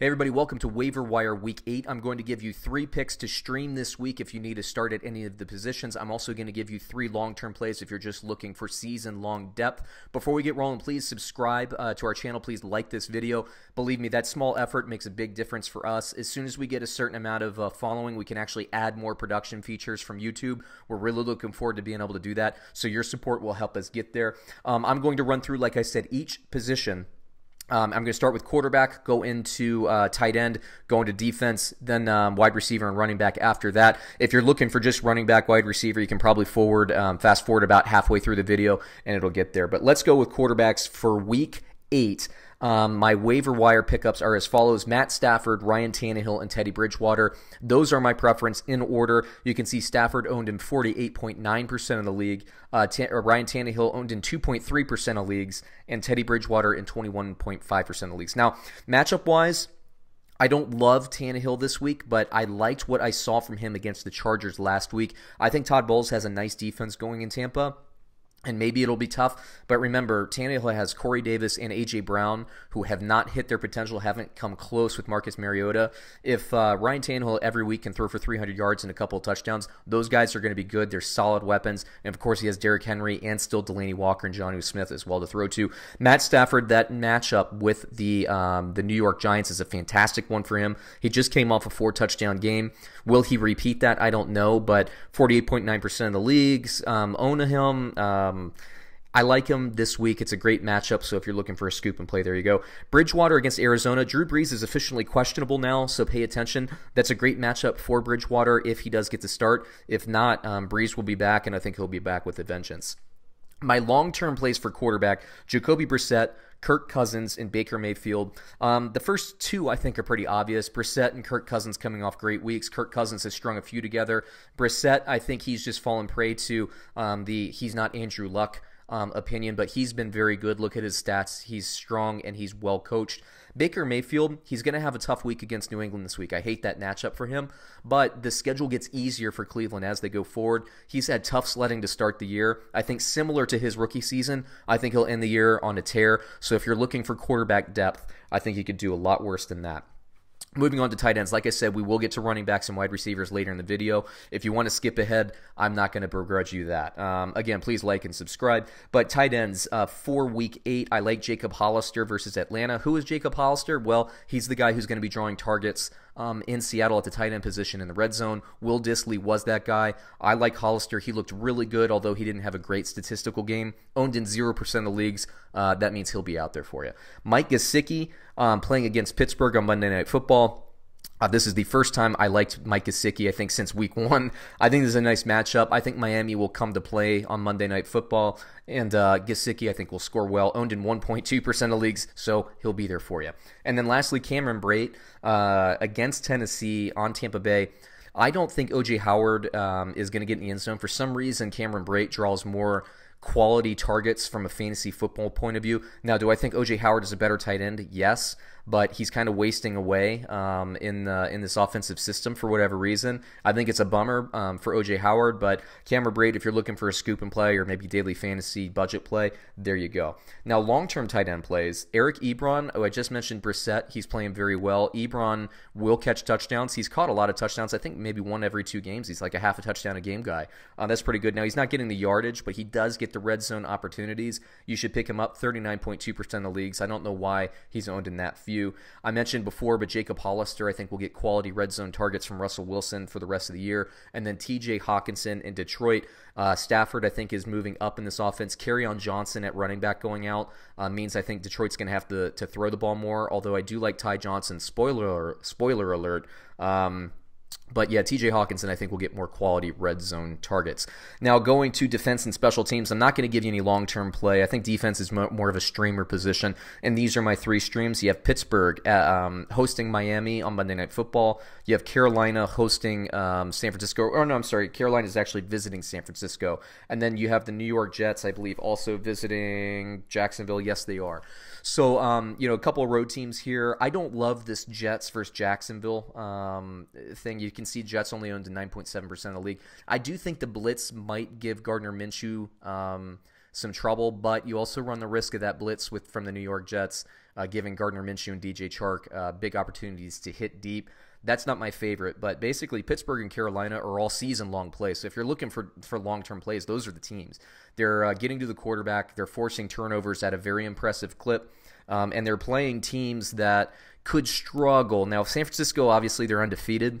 Hey, everybody, welcome to Waiver Wire Week 8. I'm going to give you three picks to stream this week if you need to start at any of the positions. I'm also going to give you three long term plays if you're just looking for season long depth. Before we get rolling, please subscribe uh, to our channel. Please like this video. Believe me, that small effort makes a big difference for us. As soon as we get a certain amount of uh, following, we can actually add more production features from YouTube. We're really looking forward to being able to do that. So your support will help us get there. Um, I'm going to run through, like I said, each position um, I'm going to start with quarterback, go into uh, tight end, go into defense, then um, wide receiver and running back after that. If you're looking for just running back, wide receiver, you can probably forward, um, fast forward about halfway through the video and it'll get there. But let's go with quarterbacks for week eight. Um, my waiver wire pickups are as follows Matt Stafford, Ryan Tannehill, and Teddy Bridgewater. Those are my preference in order. You can see Stafford owned in 48.9% of the league, uh, T- uh, Ryan Tannehill owned in 2.3% of leagues, and Teddy Bridgewater in 21.5% of leagues. Now, matchup wise, I don't love Tannehill this week, but I liked what I saw from him against the Chargers last week. I think Todd Bowles has a nice defense going in Tampa. And maybe it'll be tough, but remember, Tannehill has Corey Davis and AJ Brown, who have not hit their potential, haven't come close with Marcus Mariota. If uh, Ryan Tannehill every week can throw for 300 yards and a couple of touchdowns, those guys are going to be good. They're solid weapons, and of course, he has Derrick Henry and still Delaney Walker and Johnny Smith as well to throw to. Matt Stafford, that matchup with the um, the New York Giants is a fantastic one for him. He just came off a four touchdown game. Will he repeat that? I don't know, but 48.9% of the leagues um, own him. Uh, um, I like him this week. It's a great matchup. So if you're looking for a scoop and play, there you go. Bridgewater against Arizona. Drew Brees is officially questionable now, so pay attention. That's a great matchup for Bridgewater if he does get to start. If not, um, Brees will be back, and I think he'll be back with a vengeance. My long term plays for quarterback Jacoby Brissett, Kirk Cousins and Baker Mayfield. Um, the first two, I think, are pretty obvious. Brissett and Kirk Cousins coming off great weeks. Kirk Cousins has strung a few together. Brissett, I think he's just fallen prey to um, the he's not Andrew Luck um, opinion, but he's been very good. Look at his stats. He's strong and he's well coached. Baker Mayfield, he's going to have a tough week against New England this week. I hate that matchup for him, but the schedule gets easier for Cleveland as they go forward. He's had tough sledding to start the year. I think similar to his rookie season, I think he'll end the year on a tear. So if you're looking for quarterback depth, I think he could do a lot worse than that. Moving on to tight ends, like I said, we will get to running backs and wide receivers later in the video. If you want to skip ahead, I'm not going to begrudge you that. Um, again, please like and subscribe. But tight ends uh, for week eight, I like Jacob Hollister versus Atlanta. Who is Jacob Hollister? Well, he's the guy who's going to be drawing targets um, in Seattle at the tight end position in the red zone. Will Disley was that guy. I like Hollister. He looked really good, although he didn't have a great statistical game. Owned in 0% of the leagues. Uh, that means he'll be out there for you. Mike Gesicki um, playing against Pittsburgh on Monday Night Football. Uh, this is the first time I liked Mike Gesicki, I think, since week one. I think this is a nice matchup. I think Miami will come to play on Monday Night Football, and uh, Gesicki, I think, will score well, owned in 1.2% of leagues, so he'll be there for you. And then lastly, Cameron Brate uh, against Tennessee on Tampa Bay. I don't think O.J. Howard um, is going to get in the end zone. For some reason, Cameron Brate draws more – quality targets from a fantasy football point of view. Now, do I think OJ Howard is a better tight end? Yes, but he's kind of wasting away um, in the, in this offensive system for whatever reason. I think it's a bummer um, for OJ Howard, but Cameron Braid, if you're looking for a scoop and play or maybe daily fantasy budget play, there you go. Now, long-term tight end plays. Eric Ebron. Oh, I just mentioned Brissett. He's playing very well. Ebron will catch touchdowns. He's caught a lot of touchdowns. I think maybe one every two games. He's like a half a touchdown a game guy. Uh, that's pretty good. Now he's not getting the yardage, but he does get get the red zone opportunities, you should pick him up 39.2% of leagues. I don't know why he's owned in that few. I mentioned before, but Jacob Hollister, I think, will get quality red zone targets from Russell Wilson for the rest of the year. And then TJ Hawkinson in Detroit. Uh, Stafford, I think, is moving up in this offense. Carry on Johnson at running back going out uh, means I think Detroit's going to have to, to throw the ball more, although I do like Ty Johnson. Spoiler, spoiler alert. Um, but yeah, TJ Hawkinson, I think, will get more quality red zone targets. Now, going to defense and special teams, I'm not going to give you any long term play. I think defense is more of a streamer position. And these are my three streams. You have Pittsburgh uh, um, hosting Miami on Monday Night Football. You have Carolina hosting um, San Francisco. Oh no, I'm sorry. Carolina is actually visiting San Francisco. And then you have the New York Jets, I believe, also visiting Jacksonville. Yes, they are. So, um, you know, a couple of road teams here. I don't love this Jets versus Jacksonville um, thing. You can see Jets only owned 9.7% of the league. I do think the blitz might give Gardner Minshew um, some trouble, but you also run the risk of that blitz with from the New York Jets, uh, giving Gardner Minshew and DJ Chark uh, big opportunities to hit deep. That's not my favorite, but basically Pittsburgh and Carolina are all season long plays. So if you're looking for for long term plays, those are the teams. They're uh, getting to the quarterback. They're forcing turnovers at a very impressive clip. Um, and they're playing teams that could struggle. Now, San Francisco, obviously, they're undefeated.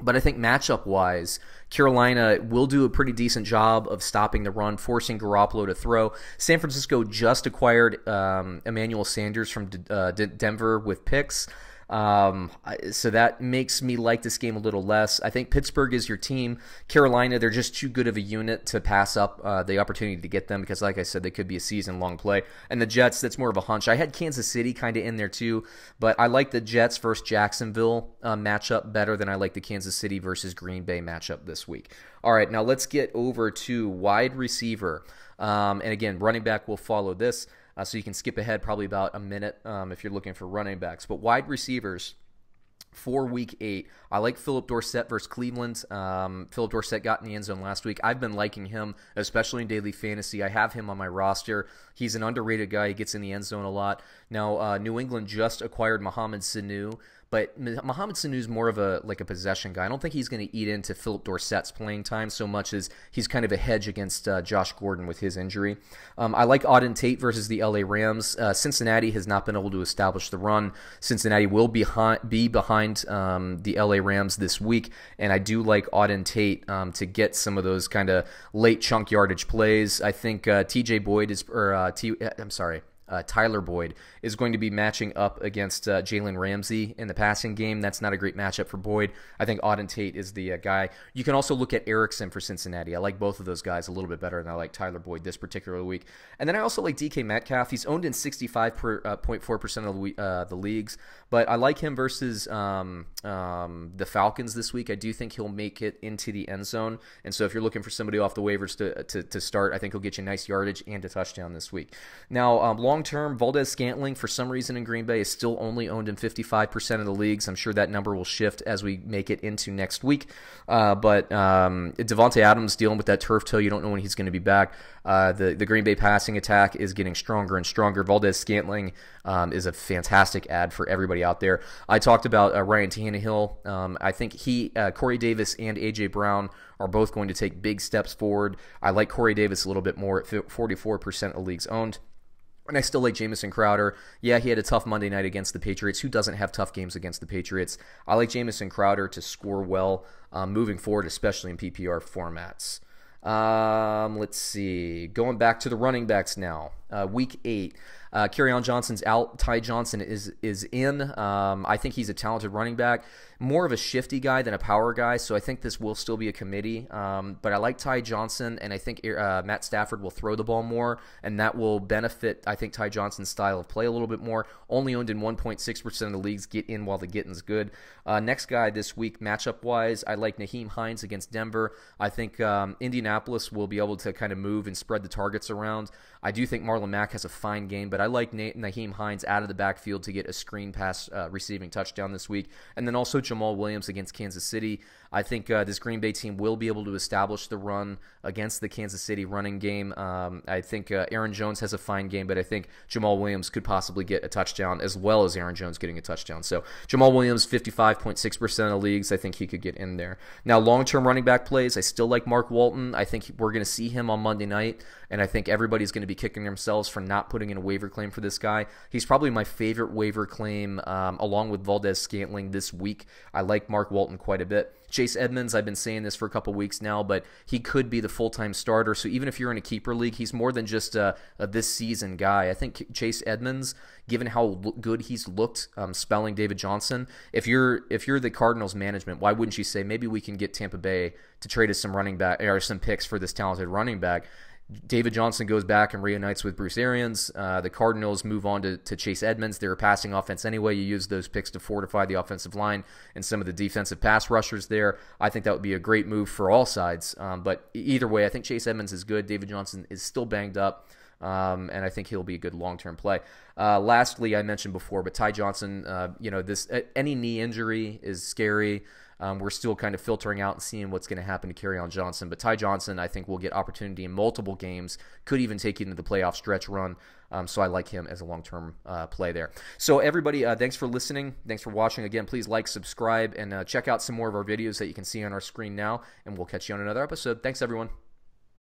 But I think matchup wise, Carolina will do a pretty decent job of stopping the run, forcing Garoppolo to throw. San Francisco just acquired um, Emmanuel Sanders from D uh, D Denver with picks. Um, so that makes me like this game a little less. I think Pittsburgh is your team. Carolina, they're just too good of a unit to pass up uh, the opportunity to get them because, like I said, they could be a season long play. And the Jets, that's more of a hunch. I had Kansas City kind of in there too, but I like the Jets versus Jacksonville uh, matchup better than I like the Kansas City versus Green Bay matchup this week. All right, now let's get over to wide receiver. Um, and again, running back will follow this. Uh, so you can skip ahead probably about a minute um, if you're looking for running backs. But wide receivers for week eight, I like Philip Dorsett versus Cleveland. Um, Philip Dorsett got in the end zone last week. I've been liking him, especially in daily fantasy. I have him on my roster. He's an underrated guy. He gets in the end zone a lot. Now, uh, New England just acquired Mohamed Sanu. But Mohamed is more of a like a possession guy. I don't think he's going to eat into Philip Dorsett's playing time so much as he's kind of a hedge against uh, Josh Gordon with his injury. Um, I like Auden Tate versus the LA Rams. Uh, Cincinnati has not been able to establish the run. Cincinnati will be, be behind um, the LA Rams this week, and I do like Auden Tate um, to get some of those kind of late chunk yardage plays. I think uh, T.J. Boyd is or uh, T. Uh, I'm sorry uh, Tyler Boyd is going to be matching up against uh, Jalen Ramsey in the passing game. That's not a great matchup for Boyd. I think Auden Tate is the uh, guy. You can also look at Erickson for Cincinnati. I like both of those guys a little bit better than I like Tyler Boyd this particular week. And then I also like DK Metcalf. He's owned in 65.4% uh, of the, uh, the, leagues, but I like him versus um, um, the Falcons this week. I do think he'll make it into the end zone. And so if you're looking for somebody off the waivers to, to, to start, I think he'll get you nice yardage and a touchdown this week. Now, um, long long term, Valdez Scantling, for some reason in Green Bay, is still only owned in 55% of the leagues. I'm sure that number will shift as we make it into next week. Uh, but um, Devonte Adams dealing with that turf toe. You don't know when he's going to be back. Uh, the, the Green Bay passing attack is getting stronger and stronger. Valdez Scantling um, is a fantastic ad for everybody out there. I talked about uh, Ryan Tannehill. Um, I think he, uh, Corey Davis, and A.J. Brown are both going to take big steps forward. I like Corey Davis a little bit more at 44% of leagues owned. And I still like Jamison Crowder. Yeah, he had a tough Monday night against the Patriots. Who doesn't have tough games against the Patriots? I like Jamison Crowder to score well um, moving forward, especially in PPR formats. Um, let's see. Going back to the running backs now uh, week eight. Uh, on Johnson's out. Ty Johnson is is in. Um, I think he's a talented running back, more of a shifty guy than a power guy. So I think this will still be a committee. Um, but I like Ty Johnson, and I think uh, Matt Stafford will throw the ball more, and that will benefit I think Ty Johnson's style of play a little bit more. Only owned in 1.6 percent of the leagues. Get in while the getting's good. Uh, next guy this week matchup wise, I like Nahim Hines against Denver. I think um, Indianapolis will be able to kind of move and spread the targets around. I do think Marlon Mac Mack has a fine game, but I like Na- Naheem Hines out of the backfield to get a screen pass uh, receiving touchdown this week. And then also Jamal Williams against Kansas City. I think uh, this Green Bay team will be able to establish the run against the Kansas City running game. Um, I think uh, Aaron Jones has a fine game, but I think Jamal Williams could possibly get a touchdown as well as Aaron Jones getting a touchdown. So Jamal Williams, 55.6% of leagues, I think he could get in there. Now, long term running back plays, I still like Mark Walton. I think we're going to see him on Monday night, and I think everybody's going to be kicking themselves themselves for not putting in a waiver claim for this guy. He's probably my favorite waiver claim um, along with Valdez Scantling this week. I like Mark Walton quite a bit. Chase Edmonds, I've been saying this for a couple weeks now, but he could be the full time starter. So even if you're in a keeper league, he's more than just a, a this season guy. I think Chase Edmonds, given how good he's looked, um, spelling David Johnson, if you're if you're the Cardinals management, why wouldn't you say maybe we can get Tampa Bay to trade us some running back or some picks for this talented running back? David Johnson goes back and reunites with Bruce Arians. Uh, the Cardinals move on to, to Chase Edmonds. They're a passing offense anyway. You use those picks to fortify the offensive line and some of the defensive pass rushers there. I think that would be a great move for all sides. Um, but either way, I think Chase Edmonds is good. David Johnson is still banged up. Um, and I think he'll be a good long-term play. Uh, lastly, I mentioned before, but Ty Johnson, uh, you know, this any knee injury is scary. Um, we're still kind of filtering out and seeing what's going to happen to Carry on Johnson. But Ty Johnson, I think, will get opportunity in multiple games, could even take you into the playoff stretch run. Um, so I like him as a long term uh, play there. So, everybody, uh, thanks for listening. Thanks for watching. Again, please like, subscribe, and uh, check out some more of our videos that you can see on our screen now. And we'll catch you on another episode. Thanks, everyone.